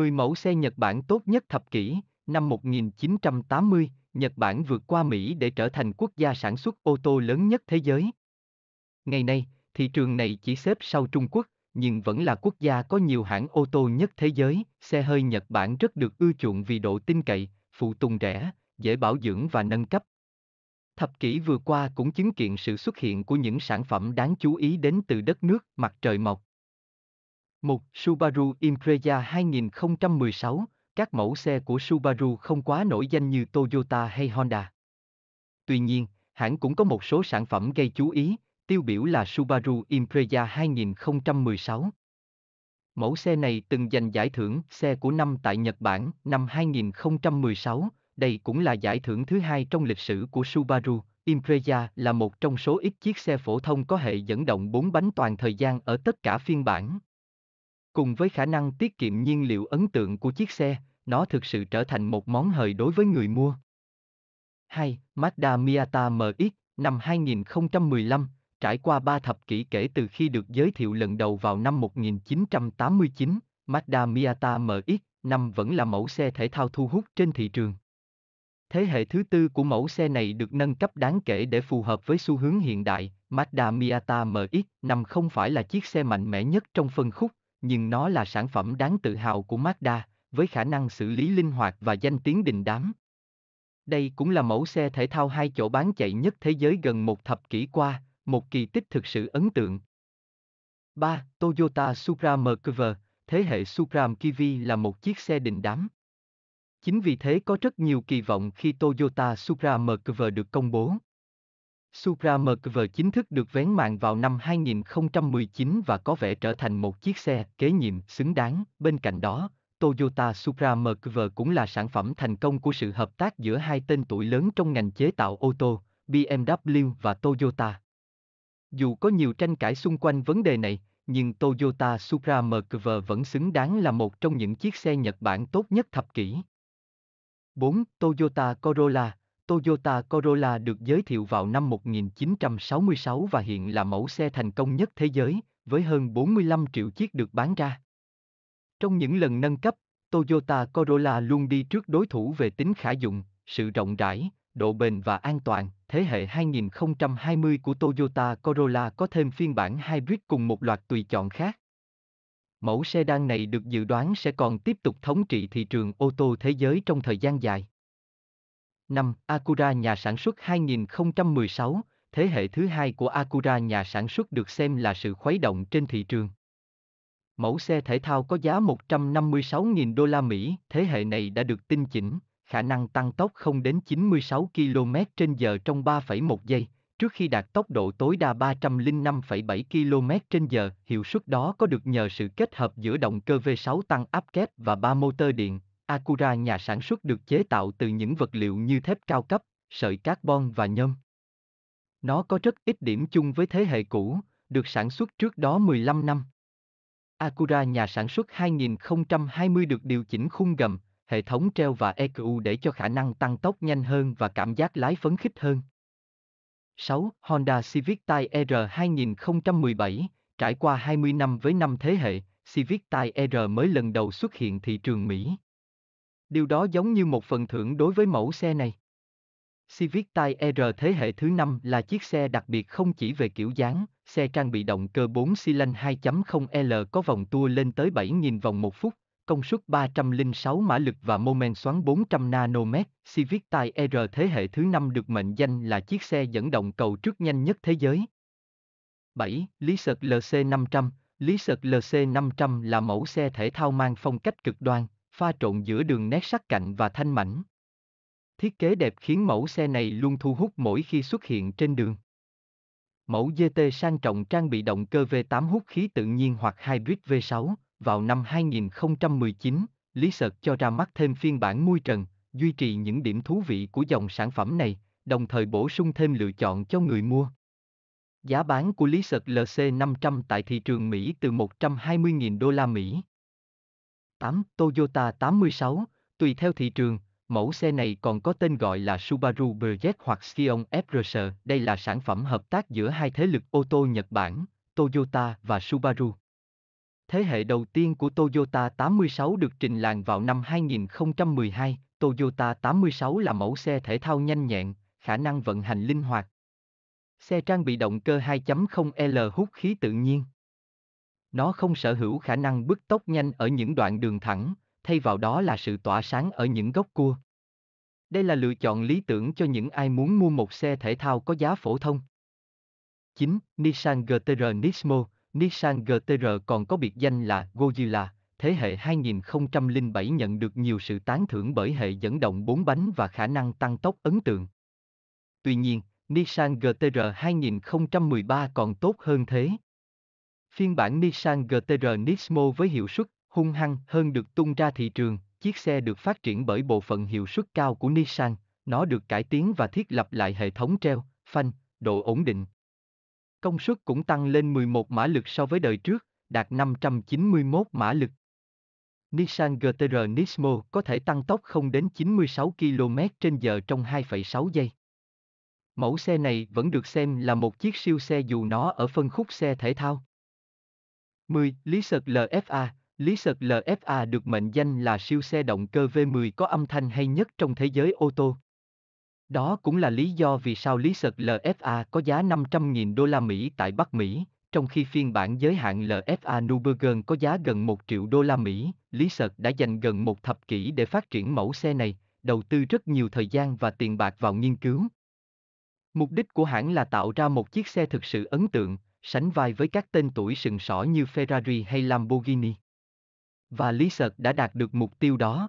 10 mẫu xe Nhật Bản tốt nhất thập kỷ, năm 1980, Nhật Bản vượt qua Mỹ để trở thành quốc gia sản xuất ô tô lớn nhất thế giới. Ngày nay, thị trường này chỉ xếp sau Trung Quốc, nhưng vẫn là quốc gia có nhiều hãng ô tô nhất thế giới. Xe hơi Nhật Bản rất được ưa chuộng vì độ tin cậy, phụ tùng rẻ, dễ bảo dưỡng và nâng cấp. Thập kỷ vừa qua cũng chứng kiến sự xuất hiện của những sản phẩm đáng chú ý đến từ đất nước mặt trời mọc. 1. Subaru Impreza 2016, các mẫu xe của Subaru không quá nổi danh như Toyota hay Honda. Tuy nhiên, hãng cũng có một số sản phẩm gây chú ý, tiêu biểu là Subaru Impreza 2016. Mẫu xe này từng giành giải thưởng xe của năm tại Nhật Bản năm 2016, đây cũng là giải thưởng thứ hai trong lịch sử của Subaru. Impreza là một trong số ít chiếc xe phổ thông có hệ dẫn động 4 bánh toàn thời gian ở tất cả phiên bản. Cùng với khả năng tiết kiệm nhiên liệu ấn tượng của chiếc xe, nó thực sự trở thành một món hời đối với người mua. 2. Mazda Miata MX năm 2015, trải qua 3 thập kỷ kể từ khi được giới thiệu lần đầu vào năm 1989, Mazda Miata MX năm vẫn là mẫu xe thể thao thu hút trên thị trường. Thế hệ thứ tư của mẫu xe này được nâng cấp đáng kể để phù hợp với xu hướng hiện đại. Mazda Miata MX-5 không phải là chiếc xe mạnh mẽ nhất trong phân khúc, nhưng nó là sản phẩm đáng tự hào của Mazda, với khả năng xử lý linh hoạt và danh tiếng đình đám. Đây cũng là mẫu xe thể thao hai chỗ bán chạy nhất thế giới gần một thập kỷ qua, một kỳ tích thực sự ấn tượng. 3. Toyota Supra Mercury, thế hệ Supra MKV là một chiếc xe đình đám. Chính vì thế có rất nhiều kỳ vọng khi Toyota Supra Mercury được công bố. Supra-MCV chính thức được vén màn vào năm 2019 và có vẻ trở thành một chiếc xe kế nhiệm xứng đáng. Bên cạnh đó, Toyota Supra-MCV cũng là sản phẩm thành công của sự hợp tác giữa hai tên tuổi lớn trong ngành chế tạo ô tô, BMW và Toyota. Dù có nhiều tranh cãi xung quanh vấn đề này, nhưng Toyota Supra-MCV vẫn xứng đáng là một trong những chiếc xe Nhật Bản tốt nhất thập kỷ. 4. Toyota Corolla Toyota Corolla được giới thiệu vào năm 1966 và hiện là mẫu xe thành công nhất thế giới, với hơn 45 triệu chiếc được bán ra. Trong những lần nâng cấp, Toyota Corolla luôn đi trước đối thủ về tính khả dụng, sự rộng rãi, độ bền và an toàn. Thế hệ 2020 của Toyota Corolla có thêm phiên bản hybrid cùng một loạt tùy chọn khác. Mẫu xe sedan này được dự đoán sẽ còn tiếp tục thống trị thị trường ô tô thế giới trong thời gian dài. 5. Acura nhà sản xuất 2016, thế hệ thứ hai của Acura nhà sản xuất được xem là sự khuấy động trên thị trường. Mẫu xe thể thao có giá 156.000 đô la Mỹ, thế hệ này đã được tinh chỉnh, khả năng tăng tốc không đến 96 km h trong 3,1 giây, trước khi đạt tốc độ tối đa 305,7 km h hiệu suất đó có được nhờ sự kết hợp giữa động cơ V6 tăng áp kép và ba motor điện, Acura nhà sản xuất được chế tạo từ những vật liệu như thép cao cấp, sợi carbon và nhôm. Nó có rất ít điểm chung với thế hệ cũ, được sản xuất trước đó 15 năm. Acura nhà sản xuất 2020 được điều chỉnh khung gầm, hệ thống treo và ECU để cho khả năng tăng tốc nhanh hơn và cảm giác lái phấn khích hơn. 6. Honda Civic Type R 2017, trải qua 20 năm với năm thế hệ, Civic Type R mới lần đầu xuất hiện thị trường Mỹ điều đó giống như một phần thưởng đối với mẫu xe này. Civic Type R thế hệ thứ 5 là chiếc xe đặc biệt không chỉ về kiểu dáng, xe trang bị động cơ 4 xi lanh 2.0L có vòng tua lên tới 7.000 vòng một phút, công suất 306 mã lực và mô men xoắn 400 Nm. Civic Type R thế hệ thứ 5 được mệnh danh là chiếc xe dẫn động cầu trước nhanh nhất thế giới. 7. Lý Sợt LC500 Lý Sợt LC500 là mẫu xe thể thao mang phong cách cực đoan, pha trộn giữa đường nét sắc cạnh và thanh mảnh. Thiết kế đẹp khiến mẫu xe này luôn thu hút mỗi khi xuất hiện trên đường. Mẫu GT sang trọng trang bị động cơ V8 hút khí tự nhiên hoặc hybrid V6, vào năm 2019, Lý Sợt cho ra mắt thêm phiên bản mui trần, duy trì những điểm thú vị của dòng sản phẩm này, đồng thời bổ sung thêm lựa chọn cho người mua. Giá bán của Lý Sợt LC500 tại thị trường Mỹ từ 120.000 đô la Mỹ 8 Toyota 86, tùy theo thị trường, mẫu xe này còn có tên gọi là Subaru Bridget hoặc Sion FRS. Đây là sản phẩm hợp tác giữa hai thế lực ô tô Nhật Bản, Toyota và Subaru. Thế hệ đầu tiên của Toyota 86 được trình làng vào năm 2012. Toyota 86 là mẫu xe thể thao nhanh nhẹn, khả năng vận hành linh hoạt. Xe trang bị động cơ 2.0L hút khí tự nhiên. Nó không sở hữu khả năng bứt tốc nhanh ở những đoạn đường thẳng, thay vào đó là sự tỏa sáng ở những góc cua. Đây là lựa chọn lý tưởng cho những ai muốn mua một xe thể thao có giá phổ thông. 9. Nissan GT-R Nismo Nissan GT-R còn có biệt danh là Godzilla, thế hệ 2007 nhận được nhiều sự tán thưởng bởi hệ dẫn động 4 bánh và khả năng tăng tốc ấn tượng. Tuy nhiên, Nissan GT-R 2013 còn tốt hơn thế. Phiên bản Nissan GT-R Nismo với hiệu suất hung hăng hơn được tung ra thị trường, chiếc xe được phát triển bởi bộ phận hiệu suất cao của Nissan, nó được cải tiến và thiết lập lại hệ thống treo, phanh, độ ổn định. Công suất cũng tăng lên 11 mã lực so với đời trước, đạt 591 mã lực. Nissan GT-R Nismo có thể tăng tốc không đến 96 km h trong 2,6 giây. Mẫu xe này vẫn được xem là một chiếc siêu xe dù nó ở phân khúc xe thể thao. 10. Lý sợt LFA Lý sợt LFA được mệnh danh là siêu xe động cơ V10 có âm thanh hay nhất trong thế giới ô tô. Đó cũng là lý do vì sao lý sợt LFA có giá 500.000 đô la Mỹ tại Bắc Mỹ, trong khi phiên bản giới hạn LFA Nürburgring có giá gần 1 triệu đô la Mỹ, Lý Sợt đã dành gần một thập kỷ để phát triển mẫu xe này, đầu tư rất nhiều thời gian và tiền bạc vào nghiên cứu. Mục đích của hãng là tạo ra một chiếc xe thực sự ấn tượng, sánh vai với các tên tuổi sừng sỏ như Ferrari hay Lamborghini. Và Lizard đã đạt được mục tiêu đó.